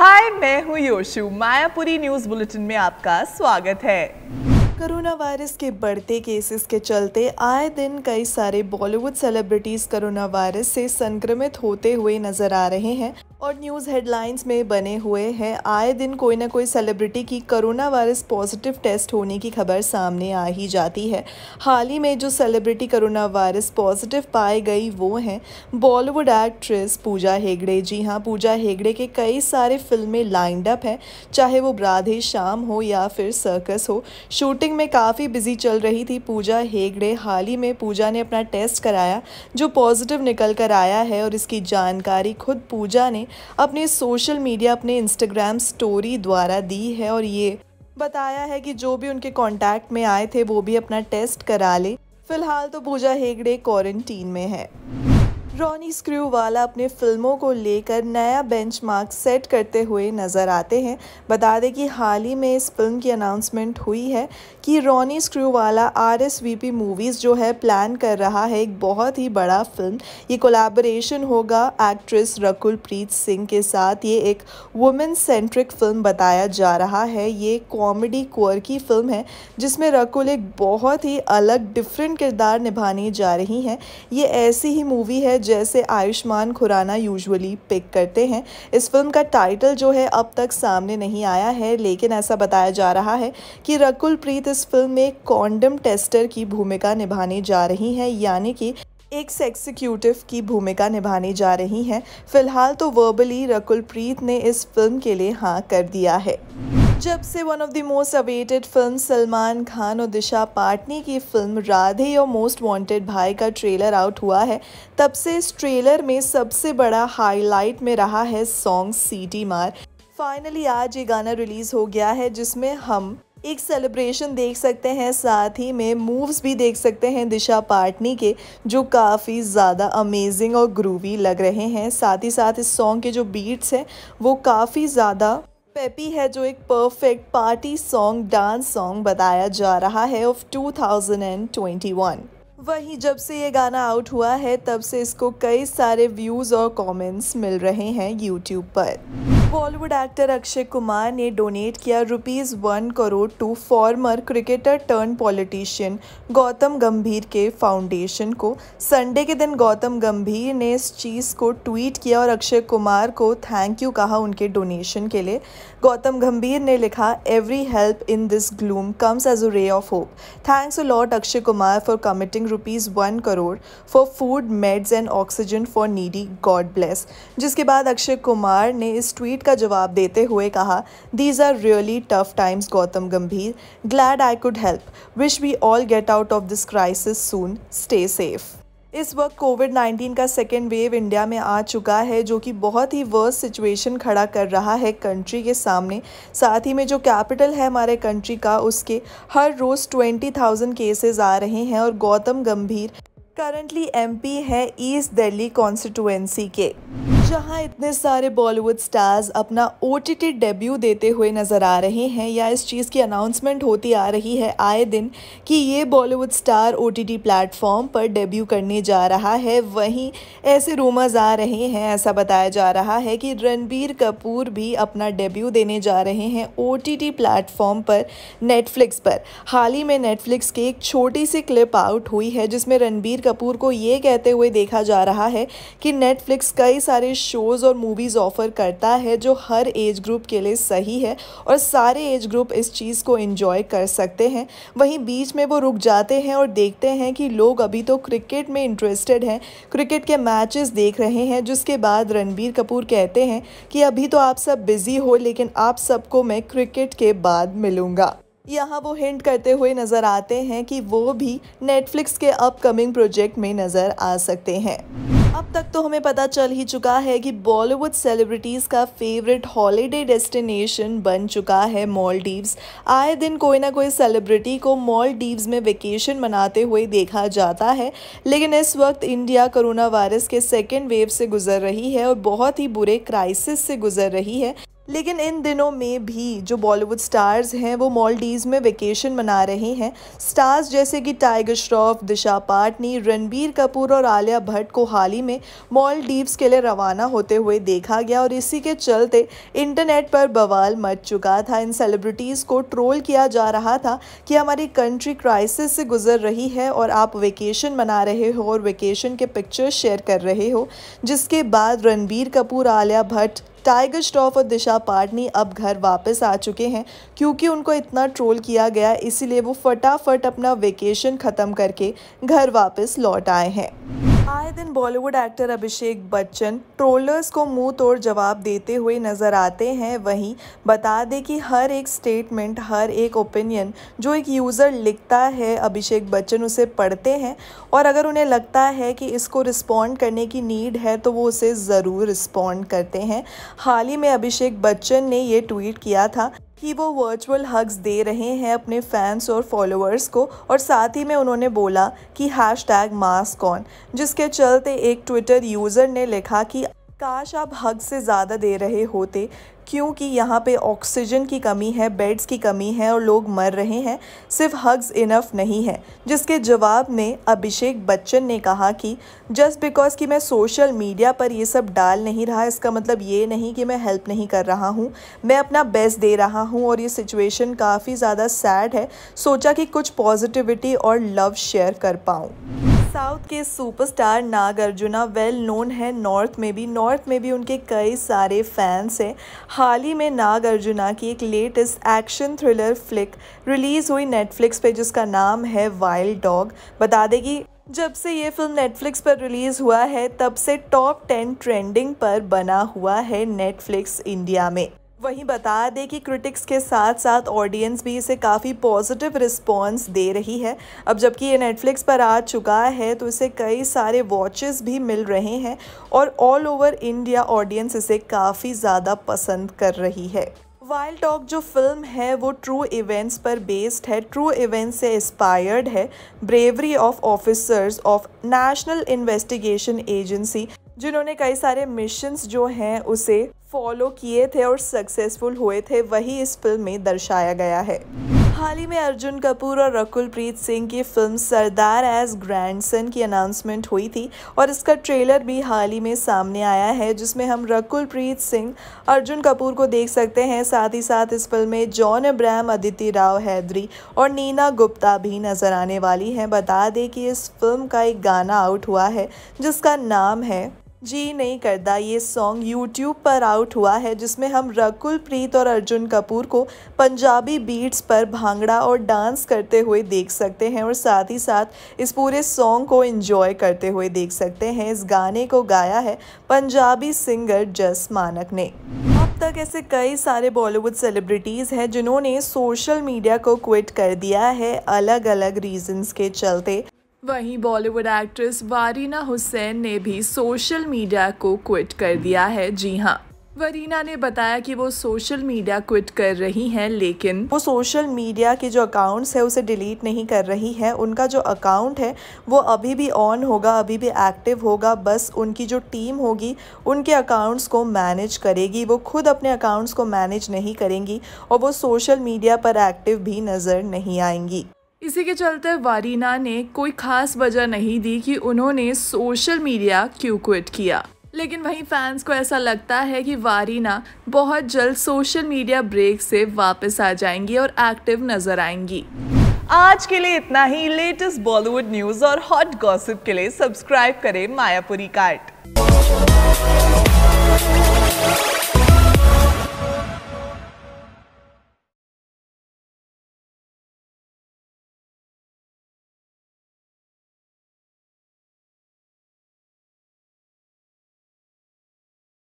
हाय मैं हूँ योशु Mayapuri news bulletin में आपका स्वागत है कोरोना वायरस के बढ़ते केसेस के चलते आए दिन कई सारे बॉलीवुड सेलिब्रिटीज कोरोना वायरस से संक्रमित होते हुए नजर आ रहे हैं और न्यूज़ हेडलाइंस में बने हुए हैं आए दिन कोई ना कोई सेलिब्रिटी की कोरोना वायरस पॉजिटिव टेस्ट होने की खबर सामने आ ही जाती है हाल ही में जो सेलिब्रिटी कोरोना वायरस पॉजिटिव पाई गई वो हैं बॉलीवुड एक्ट्रेस पूजा हेगड़े जी हाँ पूजा हेगड़े के कई सारे फिल्में लाइंड अप हैं चाहे वो ब्राधे शाम हो या फिर सर्कस हो शूटिंग में काफ़ी बिजी चल रही थी पूजा हेगड़े हाल ही में पूजा ने अपना टेस्ट कराया जो पॉजिटिव निकल कर आया है और इसकी जानकारी खुद पूजा ने अपने सोशल मीडिया अपने इंस्टाग्राम स्टोरी द्वारा दी है और ये बताया है कि जो भी उनके कॉन्टैक्ट में आए थे वो भी अपना टेस्ट करा ले फिलहाल तो पूजा हेगड़े क्वारंटीन में है रॉनी स्क्रू वाला अपने फिल्मों को लेकर नया बेंचमार्क सेट करते हुए नज़र आते हैं बता दें कि हाल ही में इस फिल्म की अनाउंसमेंट हुई है कि Ronnie Screwvala R S V P movies जो है प्लान कर रहा है एक बहुत ही बड़ा फिल्म ये कोलैबोरेशन होगा एक्ट्रेस रकुल प्रीत सिंह के साथ ये एक वुमेन सेंट्रिक फिल्म बताया जा रहा है ये कॉमेडी कोर की फिल्म है जिसमें रकुल एक बहुत ही अलग डिफरेंट किरदार निभाने जा रही हैं ये ऐसी ही मूवी है जैसे आयुष्मान खुराना यूजुअली पिक करते हैं इस फिल्म का टाइटल जो है अब तक सामने नहीं आया है लेकिन ऐसा बताया जा रहा है कि रकुल प्रीत इस फिल्म में कॉन्डम टेस्टर की भूमिका निभाने जा रही हैं यानी कि एक सेक्सिक्यूटिव की भूमिका निभाने जा रही हैं फिलहाल तो वर्बली रकुल प्रीत ने इस फिल्म के लिए हाँ कर दिया है जब से one of the most awaited film Salman Khan और दिशा पाटनी की फिल्म राधे और मोस्ट वांटेड भाई का ट्रेलर आउट हुआ है तब से इस ट्रेलर में सबसे बड़ा हाईलाइट में रहा है सॉन्ग सीटी मार फाइनली आज ये गाना रिलीज़ हो गया है जिसमें हम एक सेलिब्रेशन देख सकते हैं साथ ही में मूव्स भी देख सकते हैं दिशा पाटनी के जो काफ़ी ज़्यादा अमेजिंग और ग्रूवी लग रहे हैं साथ ही साथ इस सॉन्ग के जो बीट्स हैं वो काफ़ी ज़्यादा पेपी है जो एक perfect party song dance song बताया जा रहा है ऑफ 2021 वहीं जब से ये गाना आउट हुआ है तब से इसको कई सारे व्यूज़ और कमेंट्स मिल रहे हैं यूट्यूब पर बॉलीवुड एक्टर अक्षय कुमार ने डोनेट किया rupees one crore to former cricketer turn politician Gautam Gambhir के फाउंडेशन को संडे के दिन गौतम गंभीर ने इस चीज़ को ट्वीट किया और अक्षय कुमार को थैंक यू कहा उनके डोनेशन के लिए गौतम गंभीर ने लिखा every help in this gloom comes as a ray of hope thanks a lot Akshay Kumar for committing rupees one crore for food meds and oxygen for needy God bless जिसके बाद अक्षय कुमार ने इस ट्वीट का जवाब देते हुए कहा these are really tough times Gautam Gambhir glad I could help wish we all get out of this crisis soon stay safe इस वक्त कोविड 19 का सेकेंड वेव इंडिया में आ चुका है जो कि बहुत ही वर्स सिचुएशन खड़ा कर रहा है कंट्री के सामने साथ ही में जो कैपिटल है हमारे कंट्री का उसके हर रोज़ 20,000 केसेस आ रहे हैं और गौतम गंभीर करंटली एमपी है ईस्ट दिल्ली कॉन्स्टिट्यूएंसी के जहां इतने सारे बॉलीवुड स्टार्स अपना ओ डेब्यू देते हुए नज़र आ रहे हैं या इस चीज़ की अनाउंसमेंट होती आ रही है आए दिन कि ये Bollywood star O T platform पर डेब्यू करने जा रहा है वहीं ऐसे रूमर्स आ रहे हैं ऐसा बताया जा रहा है कि रणबीर कपूर भी अपना डेब्यू देने जा रहे हैं ओ प्लेटफॉर्म पर नेटफ्लिक्स पर हाल ही में नेटफ्लिक्स की एक छोटी सी क्लिप आउट हुई है जिसमें रणबीर कपूर को ये कहते हुए देखा जा रहा है कि नेटफ्लिक्स कई सारे शोज़ और मूवीज़ ऑफ़र करता है जो हर एज ग्रुप के लिए सही है और सारे एज ग्रुप इस चीज़ को इन्जॉय कर सकते हैं वहीं बीच में वो रुक जाते हैं और देखते हैं कि लोग अभी तो क्रिकेट में इंटरेस्टेड हैं क्रिकेट के मैचेस देख रहे हैं जिसके बाद रणबीर कपूर कहते हैं कि अभी तो आप सब बिज़ी हो लेकिन आप सबको मैं क्रिकेट के बाद मिलूँगा यहाँ वो हिंट करते हुए नज़र आते हैं कि वो भी नेटफ्लिक्स के अपकमिंग प्रोजेक्ट में नज़र आ सकते हैं अब तक तो हमें पता चल ही चुका है कि बॉलीवुड सेलिब्रिटीज़ का फेवरेट हॉलीडे डेस्टिनेशन बन चुका है मॉलडीव्स आए दिन कोई ना कोई सेलिब्रिटी को मॉलडीव्स में वेकेशन मनाते हुए देखा जाता है लेकिन इस वक्त इंडिया कोरोना वायरस के सेकेंड वेव से गुजर रही है और बहुत ही बुरे क्राइसिस से गुजर रही है लेकिन इन दिनों में भी जो बॉलीवुड स्टार्स हैं वो मॉलडीज़ में वेकेशन मना रहे हैं स्टार्स जैसे कि टाइगर श्रॉफ दिशा पाटनी रणबीर कपूर और आलिया भट्ट को हाल ही में मॉलडीव्स के लिए रवाना होते हुए देखा गया और इसी के चलते इंटरनेट पर बवाल मच चुका था इन सेलिब्रिटीज़ को ट्रोल किया जा रहा था कि हमारी कंट्री क्राइसिस से गुजर रही है और आप वेकेशन मना रहे हो और वेकेशन के पिक्चर्स शेयर कर रहे हो जिसके बाद रणबीर कपूर आलिया भट्ट टाइगर श्रॉफ और दिशा पाटनी अब घर वापस आ चुके हैं क्योंकि उनको इतना ट्रोल किया गया इसीलिए वो फटाफट अपना वेकेशन ख़त्म करके घर वापस लौट आए हैं आए दिन बॉलीवुड एक्टर अभिषेक बच्चन ट्रोलर्स को मुंह तोड़ जवाब देते हुए नजर आते हैं वहीं बता दें कि हर एक स्टेटमेंट हर एक ओपिनियन जो एक यूज़र लिखता है अभिषेक बच्चन उसे पढ़ते हैं और अगर उन्हें लगता है कि इसको रिस्पॉन्ड करने की नीड है तो वो उसे ज़रूर रिस्पॉन्ड करते हैं हाल ही में अभिषेक बच्चन ने ये ट्वीट किया था कि वो वर्चुअल हग्स दे रहे हैं अपने फैंस और फॉलोअर्स को और साथ ही में उन्होंने बोला कि हैश टैग मास्क ऑन जिसके चलते एक ट्विटर यूज़र ने लिखा कि काश आप हग से ज़्यादा दे रहे होते क्योंकि यहाँ पे ऑक्सीजन की कमी है बेड्स की कमी है और लोग मर रहे हैं सिर्फ हग्स इनफ नहीं है जिसके जवाब में अभिषेक बच्चन ने कहा कि जस्ट बिकॉज कि मैं सोशल मीडिया पर ये सब डाल नहीं रहा इसका मतलब ये नहीं कि मैं हेल्प नहीं कर रहा हूँ मैं अपना बेस्ट दे रहा हूँ और ये सिचुएशन काफ़ी ज़्यादा सैड है सोचा कि कुछ पॉजिटिविटी और लव शेयर कर पाऊँ साउथ के superstar Nagarjuna well known है नॉर्थ में भी नॉर्थ में भी उनके कई सारे फैंस हैं हाल ही में नाग अर्जुना की एक latest action thriller flick release हुई नेटफ्लिक्स पे जिसका नाम है वाइल्ड डॉग बता देगी जब से ये फिल्म नेटफ्लिक्स पर रिलीज़ हुआ है तब से टॉप टेन ट्रेंडिंग पर बना हुआ है नेटफ्लिक्स इंडिया में वहीं बता दें कि क्रिटिक्स के साथ साथ ऑडियंस भी इसे काफ़ी पॉजिटिव रिस्पांस दे रही है अब जबकि ये नेटफ्लिक्स पर आ चुका है तो इसे कई सारे वॉचेस भी मिल रहे हैं और ऑल ओवर इंडिया ऑडियंस इसे काफ़ी ज़्यादा पसंद कर रही है वाइल्ड टॉक जो फिल्म है वो ट्रू इवेंट्स पर बेस्ड है ट्रू इवेंट्स से इंस्पायर्ड है bravery of officers of national investigation agency जिन्होंने कई सारे मिशंस जो हैं उसे फॉलो किए थे और सक्सेसफुल हुए थे वही इस फिल्म में दर्शाया गया है हाल ही में अर्जुन कपूर और रकुलप्रीत सिंह की फिल्म सरदार एज ग्रैंडसन की अनाउंसमेंट हुई थी और इसका ट्रेलर भी हाल ही में सामने आया है जिसमें हम रकुलप्रीत सिंह अर्जुन कपूर को देख सकते हैं साथ ही साथ इस फिल्म में जॉन अब्राहम अदिति राव हैदरी और नीना गुप्ता भी नज़र आने वाली हैं बता दें कि इस फिल्म का एक गाना आउट हुआ है जिसका नाम है जी नहीं करदा ये सॉन्ग यूट्यूब पर आउट हुआ है जिसमें हम रकुल प्रीत और अर्जुन कपूर को पंजाबी बीट्स पर भांगड़ा और डांस करते हुए देख सकते हैं और साथ ही साथ इस पूरे सॉन्ग को एंजॉय करते हुए देख सकते हैं इस गाने को गाया है पंजाबी सिंगर जस मानक ने अब तक ऐसे कई सारे बॉलीवुड सेलिब्रिटीज़ हैं जिन्होंने सोशल मीडिया को क्विट कर दिया है अलग अलग रीजन्स के चलते वहीं बॉलीवुड एक्ट्रेस वारीना हुसैन ने भी सोशल मीडिया को क्विट कर दिया है जी हाँ वरीना ने बताया कि वो सोशल मीडिया क्विट कर रही हैं लेकिन वो सोशल मीडिया के जो अकाउंट्स है उसे डिलीट नहीं कर रही हैं उनका जो अकाउंट है वो अभी भी ऑन होगा अभी भी एक्टिव होगा बस उनकी जो टीम होगी उनके अकाउंट्स को मैनेज करेगी वो खुद अपने अकाउंट्स को मैनेज नहीं करेंगी और वो सोशल मीडिया पर एक्टिव भी नज़र नहीं आएंगी इसी के चलते वारीना ने कोई खास वजह नहीं दी कि उन्होंने सोशल मीडिया क्यों क्विट किया लेकिन वहीं फैंस को ऐसा लगता है कि वारीना बहुत जल्द सोशल मीडिया ब्रेक से वापस आ जाएंगी और एक्टिव नजर आएंगी आज के लिए इतना ही लेटेस्ट बॉलीवुड न्यूज और हॉट गॉसिप के लिए सब्सक्राइब करें मायापुरी कार्ट